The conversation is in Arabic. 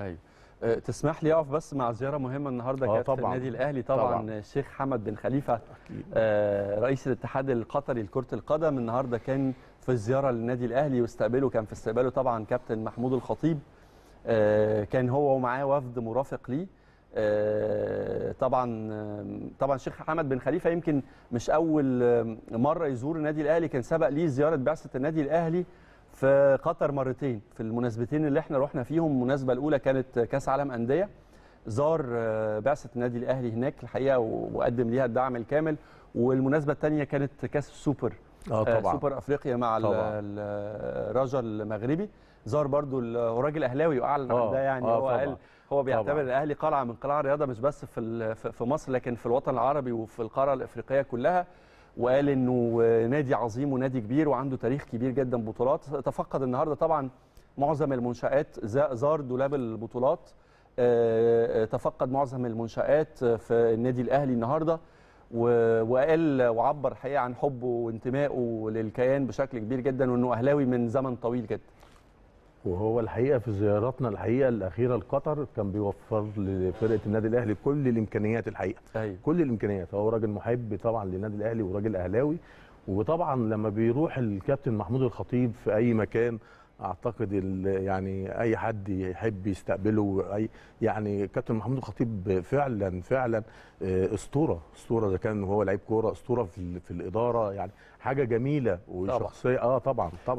ايوه تسمح لي اقف بس مع زياره مهمه النهارده كانت آه، في النادي الاهلي طبعا, طبعا. الشيخ حمد بن خليفه آه رئيس الاتحاد القطري لكره القدم النهارده كان في الزياره للنادي الاهلي واستقبله كان في استقباله طبعا كابتن محمود الخطيب آه كان هو ومعاه وفد مرافق ليه آه طبعا آه، طبعا الشيخ حمد بن خليفه يمكن مش اول آه، مره يزور النادي الاهلي كان سبق ليه زياره بعثه النادي الاهلي في قطر مرتين في المناسبتين اللي احنا رحنا فيهم المناسبه الاولى كانت كاس عالم انديه زار آه، بعثه النادي الاهلي هناك الحقيقه وقدم ليها الدعم الكامل والمناسبه الثانيه كانت كاس السوبر آه،, آه طبعا. سوبر افريقيا مع الرجا آه، المغربي زار برضو الراجل اهلاوي واعلن عن ده يعني آه هو قال هو بيعتبر طبعا. الاهلي قلعه من قلاع الرياضه مش بس في في مصر لكن في الوطن العربي وفي القاره الافريقيه كلها وقال انه نادي عظيم ونادي كبير وعنده تاريخ كبير جدا بطولات تفقد النهارده طبعا معظم المنشات زار دولاب البطولات آه، آه، تفقد معظم المنشات في النادي الاهلي النهارده وقال وعبر الحقيقه عن حبه وانتمائه للكيان بشكل كبير جدا وانه اهلاوي من زمن طويل جدا وهو الحقيقه في زياراتنا الحقيقه الاخيره لقطر كان بيوفر لفرقه النادي الاهلي كل الامكانيات الحقيقه أيوة. كل الامكانيات هو راجل محب طبعا للنادي الاهلي وراجل اهلاوي وطبعا لما بيروح الكابتن محمود الخطيب في اي مكان اعتقد يعني اي حد يحب يستقبله اي يعني كابتن محمود الخطيب فعلا فعلا آه، اسطوره اسطوره اذا كان هو لعيب كوره اسطوره في, في الاداره يعني حاجه جميله وشخصيه اه طبعا طبعا